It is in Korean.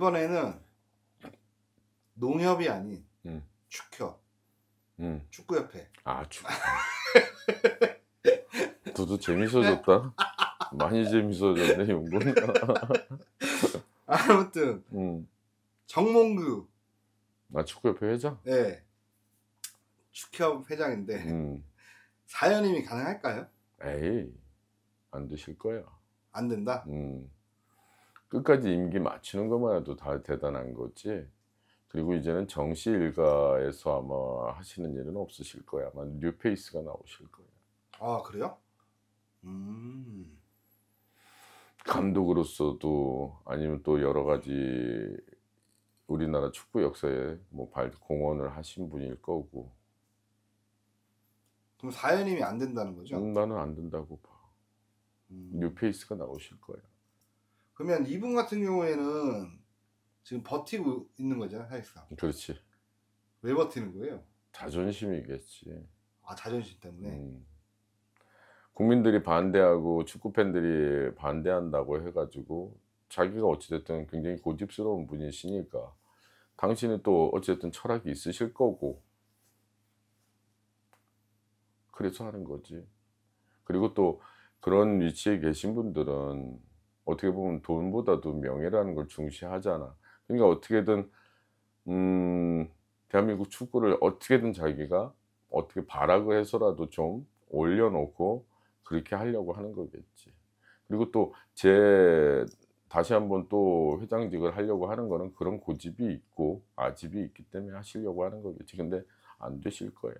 이번에는 농협이 아닌 음. 축협 음. 축구협회 아 축구 너도 재밌어졌다 많이 재밌어졌네 용군 아무튼 음. 정몽규 아 축구협회 회장? 네 축협 회장인데 음. 사연임이 가능할까요? 에이 안 되실 거야 안 된다? 음. 끝까지 임기 마치는 것만 해도 다 대단한 거지. 그리고 이제는 정시 일가에서 아마 하시는 일은 없으실 거야. 아마 뉴페이스가 나오실 거야. 아 그래요? 음. 감독으로서도 아니면 또 여러 가지 우리나라 축구 역사에 뭐 공헌을 하신 분일 거고. 그럼 사연님이 안 된다는 거죠? 음, 나는 안 된다고 봐. 음. 뉴페이스가 나오실 거야. 그러면 이분 같은 경우에는 지금 버티고 있는 거죠 사실상. 그렇지. 왜 버티는 거예요? 자존심이겠지. 아 자존심 때문에. 음. 국민들이 반대하고 축구 팬들이 반대한다고 해가지고 자기가 어찌됐든 굉장히 고집스러운 분이시니까 당신은 또 어쨌든 철학이 있으실 거고 그래서 하는 거지. 그리고 또 그런 위치에 계신 분들은 어떻게 보면 돈보다도 명예라는 걸 중시하잖아. 그러니까 어떻게든 음, 대한민국 축구를 어떻게든 자기가 어떻게 바라고 해서라도 좀 올려놓고 그렇게 하려고 하는 거겠지. 그리고 또 제 다시 한번 또 회장직을 하려고 하는 거는 그런 고집이 있고 아집이 있기 때문에 하시려고 하는 거겠지. 근데 안 되실 거예요.